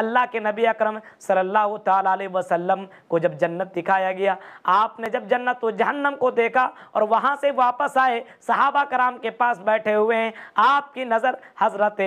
अल्लाह के नबी अक्रम सल्लल्लाहु वसल्लम को जब जन्नत दिखाया गया आपने जब जन्नत व जहन्नम को देखा और वहाँ से वापस आए सहाबा कराम के पास बैठे हुए हैं आपकी नज़र हज़रत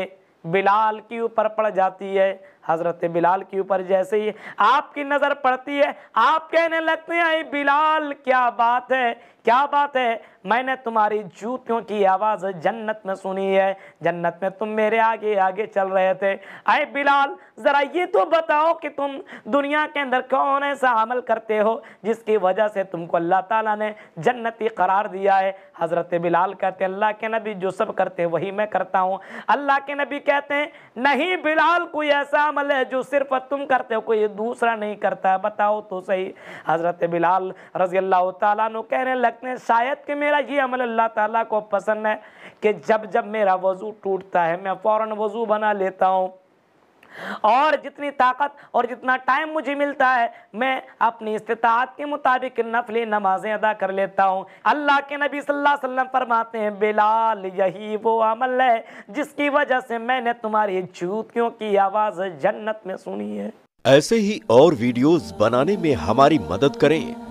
बिलाल के ऊपर पड़ जाती है हज़रत बिलाल के ऊपर जैसे ही आपकी नज़र पड़ती है आप कहने लगते हैं बिलाल क्या बात है क्या बात है मैंने तुम्हारी जूतियों की आवाज़ जन्नत में सुनी है जन्नत में तुम मेरे आगे आगे चल रहे थे अरे बिलाल ज़रा ये तो बताओ कि तुम दुनिया के अंदर कौन ऐसा अमल करते हो जिसकी वजह से तुमको अल्लाह ताला ने जन्नती करार दिया है हज़रत बिलाल कहते अल्लाह के नबी जो सब करते हैं वही मैं करता हूँ अल्लाह के नबी कहते हैं नहीं बिलाल कोई ऐसा अमल है जो सिर्फ तुम करते हो कोई दूसरा नहीं करता है बताओ तो सही हज़रत बिलाल रजी अल्लाह तु कहने लगते हैं शायद कि मेरा ये अमल अल्लाह ताला को पसंद है कि जब जब मेरा वज़ू टूटता है मैं फ़ौर वज़ू बना लेता हूँ और जितनी ताकत और जितना टाइम मुझे मिलता है मैं अपनी इस्तात के मुताबिक नफली नमाजें अदा कर लेता हूँ अल्लाह के नबी सल्लल्लाहु अलैहि वसल्लम फरमाते हैं बिलाल यही वो अमल है जिसकी वजह से मैंने तुम्हारी जूतियों की आवाज़ जन्नत में सुनी है ऐसे ही और वीडियोस बनाने में हमारी मदद करें